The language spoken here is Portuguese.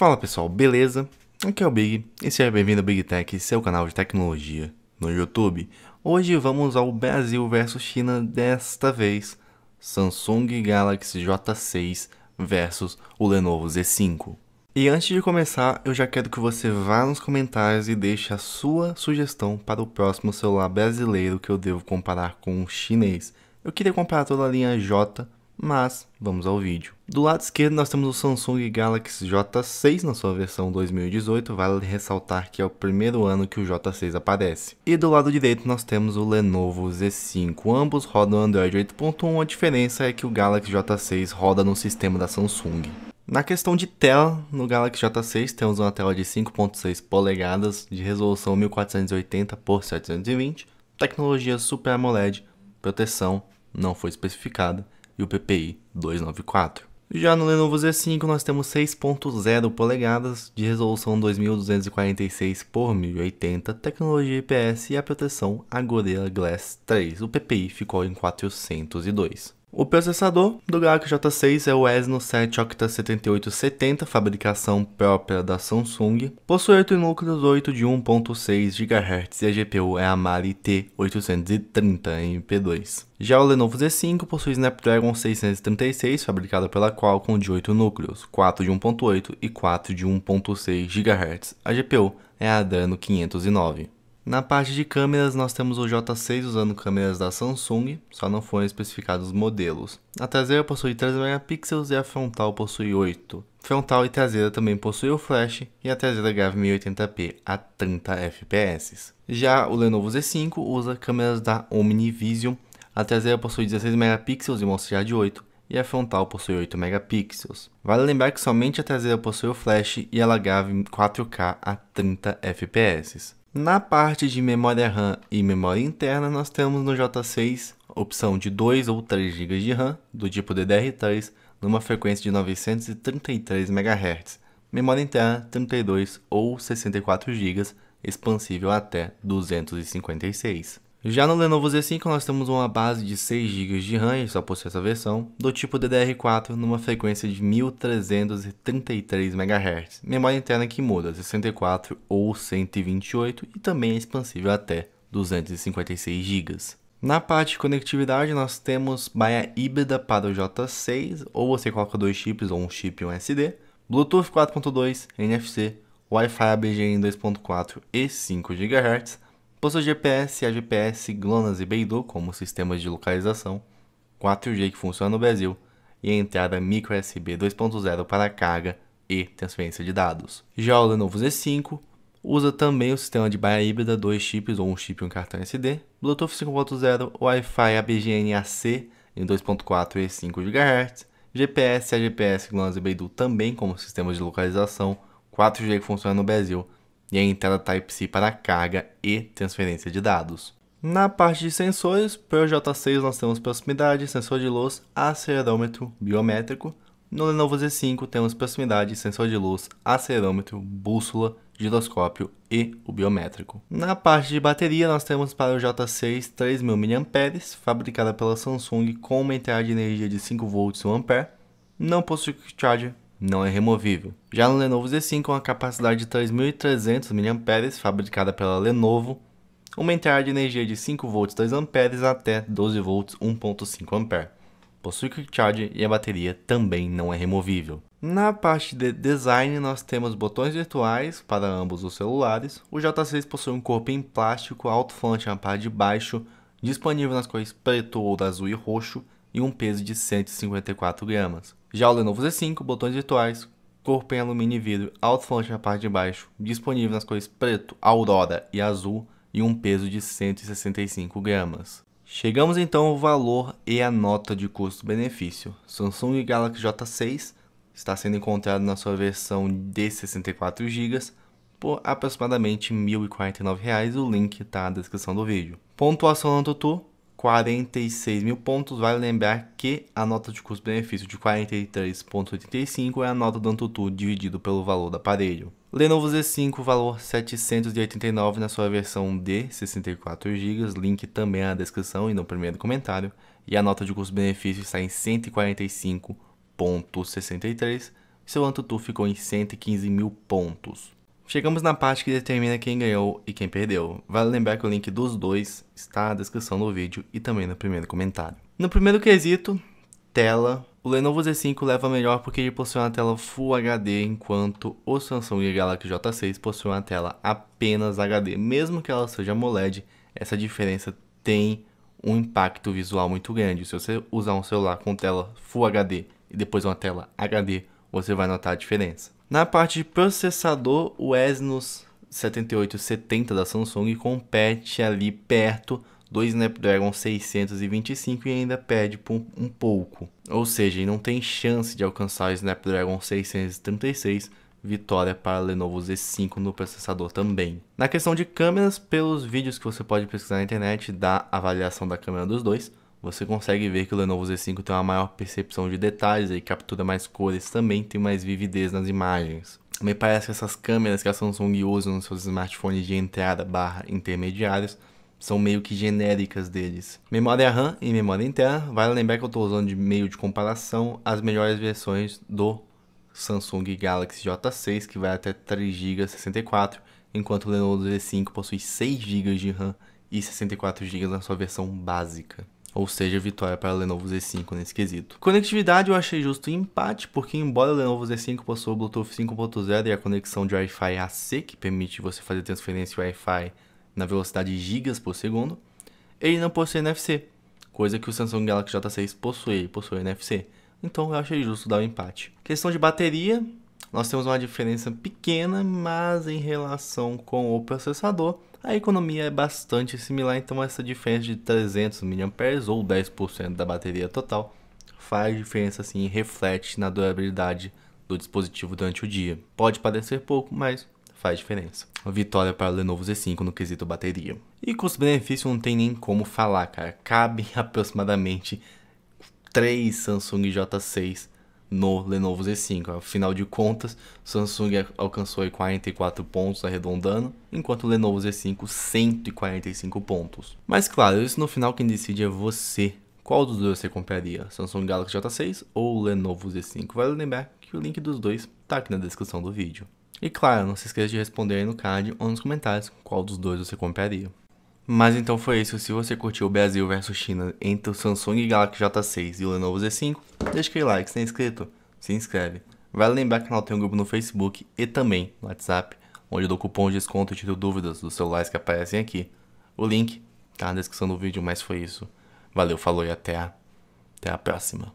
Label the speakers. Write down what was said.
Speaker 1: Fala pessoal, beleza? Aqui é o Big e seja bem-vindo ao Big Tech, seu canal de tecnologia no YouTube. Hoje vamos ao Brasil versus China, desta vez Samsung Galaxy J6 versus o Lenovo Z5. E antes de começar, eu já quero que você vá nos comentários e deixe a sua sugestão para o próximo celular brasileiro que eu devo comparar com o chinês. Eu queria comparar toda a linha J mas vamos ao vídeo. Do lado esquerdo nós temos o Samsung Galaxy J6 na sua versão 2018, vale ressaltar que é o primeiro ano que o J6 aparece. E do lado direito nós temos o Lenovo Z5, ambos rodam Android 8.1, a diferença é que o Galaxy J6 roda no sistema da Samsung. Na questão de tela, no Galaxy J6 temos uma tela de 5.6 polegadas de resolução 1480 x 720, tecnologia Super AMOLED, proteção não foi especificada e o PPI 294. Já no Lenovo Z5 nós temos 6.0 polegadas de resolução 2246 por 1080, tecnologia IPS e a proteção a Gorilla Glass 3. O PPI ficou em 402. O processador do Galaxy J6 é o Exynos 7 Octa 7870, fabricação própria da Samsung. Possui 8 núcleos 8 de 1.6 GHz e a GPU é a Mali T830 MP2. Já o Lenovo Z5 possui Snapdragon 636, fabricada pela Qualcomm de 8 núcleos, 4 de 1.8 e 4 de 1.6 GHz. A GPU é a Adreno 509. Na parte de câmeras, nós temos o J6 usando câmeras da Samsung, só não foram especificados os modelos. A traseira possui 3 megapixels e a frontal possui 8. Frontal e traseira também possui o flash e a traseira grava 1080p a 30 fps. Já o Lenovo Z5 usa câmeras da OmniVision, a traseira possui 16 megapixels e mostra já de 8 e a frontal possui 8 megapixels. Vale lembrar que somente a traseira possui o flash e ela grava 4K a 30 fps. Na parte de memória RAM e memória interna, nós temos no J6 opção de 2 ou 3 GB de RAM do tipo DDR3 numa frequência de 933 MHz, memória interna 32 ou 64 GB, expansível até 256. Já no Lenovo Z5 nós temos uma base de 6 GB de RAM, só possui essa versão, do tipo DDR4 numa frequência de 1333 MHz, memória interna que muda 64 ou 128 e também é expansível até 256 GB. Na parte de conectividade, nós temos baia híbrida para o J6, ou você coloca dois chips, ou um chip e um SD, Bluetooth 4.2, NFC, Wi-Fi ABGN 2.4 e 5 GHz, Possui GPS, AGPS, GLONASS e Beidou como sistemas de localização, 4G que funciona no Brasil e a entrada USB 2.0 para carga e transferência de dados. Já o Lenovo Z5 usa também o sistema de baia híbrida, dois chips ou um chip e um cartão SD, Bluetooth 5.0, Wi-Fi ABGN AC em 2.4 e 5 GHz, GPS, AGPS, GLONASS e Beidou também como sistemas de localização, 4G que funciona no Brasil e a entrada Type-C para carga e transferência de dados. Na parte de sensores, para o J6 nós temos proximidade, sensor de luz, acelerômetro biométrico. No Lenovo Z5 temos proximidade, sensor de luz, acelerômetro, bússola, giroscópio e o biométrico. Na parte de bateria nós temos para o J6 3000 mAh, fabricada pela Samsung com uma entrada de energia de 5V 1A. Não possui quick charger, não é removível. Já no Lenovo Z5, com a capacidade de 3.300 mAh, fabricada pela Lenovo, uma entrada de energia de 5V 2A até 12V 1.5A. Possui quick charge e a bateria também não é removível. Na parte de design, nós temos botões virtuais para ambos os celulares. O J6 possui um corpo em plástico, alto-falante na parte de baixo, disponível nas cores preto, ouro, azul e roxo, e um peso de 154 gramas. Já o Lenovo Z5, botões virtuais, corpo em alumínio e vidro, alto-falante na parte de baixo, disponível nas cores preto, aurora e azul e um peso de 165 gramas. Chegamos então ao valor e a nota de custo-benefício. Samsung Galaxy J6 está sendo encontrado na sua versão de 64 GB por aproximadamente R$ 1.049, o link está na descrição do vídeo. Pontuação no Tutu, 46 mil pontos. Vale lembrar que a nota de custo-benefício de 43,85 é a nota do Antutu dividido pelo valor do aparelho. Lenovo Z5, valor 789 na sua versão de 64 GB, link também na descrição e no primeiro comentário. E a nota de custo-benefício está em 145,63, seu Antutu ficou em 115 mil pontos. Chegamos na parte que determina quem ganhou e quem perdeu. Vale lembrar que o link dos dois está na descrição do vídeo e também no primeiro comentário. No primeiro quesito, tela. O Lenovo Z5 leva melhor porque ele possui uma tela Full HD, enquanto o Samsung Galaxy J6 possui uma tela apenas HD. Mesmo que ela seja AMOLED, essa diferença tem um impacto visual muito grande. Se você usar um celular com tela Full HD e depois uma tela HD, você vai notar a diferença. Na parte de processador, o Exynos 7870 da Samsung compete ali perto do Snapdragon 625 e ainda perde por um pouco. Ou seja, não tem chance de alcançar o Snapdragon 636, vitória para a Lenovo Z5 no processador também. Na questão de câmeras, pelos vídeos que você pode pesquisar na internet da avaliação da câmera dos dois, você consegue ver que o Lenovo Z5 tem uma maior percepção de detalhes e captura mais cores, também tem mais vividez nas imagens. Me parece que essas câmeras que a Samsung usa nos seus smartphones de entrada barra intermediários são meio que genéricas deles. Memória RAM e memória interna, vale lembrar que eu estou usando de meio de comparação as melhores versões do Samsung Galaxy J6, que vai até 3 GB 64, enquanto o Lenovo Z5 possui 6 GB de RAM e 64 GB na sua versão básica. Ou seja, vitória para a Lenovo Z5 nesse quesito. Conectividade eu achei justo empate, porque embora a Lenovo Z5 possua o Bluetooth 5.0 e a conexão de Wi-Fi AC, que permite você fazer transferência Wi-Fi na velocidade gigas por segundo, ele não possui NFC, coisa que o Samsung Galaxy J6 possui, possui NFC. Então eu achei justo dar o um empate. Questão de bateria, nós temos uma diferença pequena, mas em relação com o processador, a economia é bastante similar, então essa diferença de 300 mAh ou 10% da bateria total faz diferença assim e reflete na durabilidade do dispositivo durante o dia. Pode parecer pouco, mas faz diferença. Vitória para o Lenovo Z5 no quesito bateria. E custo-benefício não tem nem como falar, cara. Cabe aproximadamente 3 Samsung J6 no Lenovo Z5. Afinal de contas, Samsung alcançou 44 pontos arredondando, enquanto o Lenovo Z5 145 pontos. Mas claro, isso no final quem decide é você. Qual dos dois você compraria? Samsung Galaxy J6 ou Lenovo Z5? Vale lembrar que o link dos dois tá aqui na descrição do vídeo. E claro, não se esqueça de responder aí no card ou nos comentários qual dos dois você compraria. Mas então foi isso. Se você curtiu o Brasil versus China entre o Samsung Galaxy J6 e o Lenovo Z5, deixa aquele like. Se não é inscrito, se inscreve. Vale lembrar que canal tem um grupo no Facebook e também no WhatsApp, onde eu dou cupom de desconto e tiro dúvidas dos celulares que aparecem aqui. O link tá na descrição do vídeo, mas foi isso. Valeu, falou e até a, até a próxima.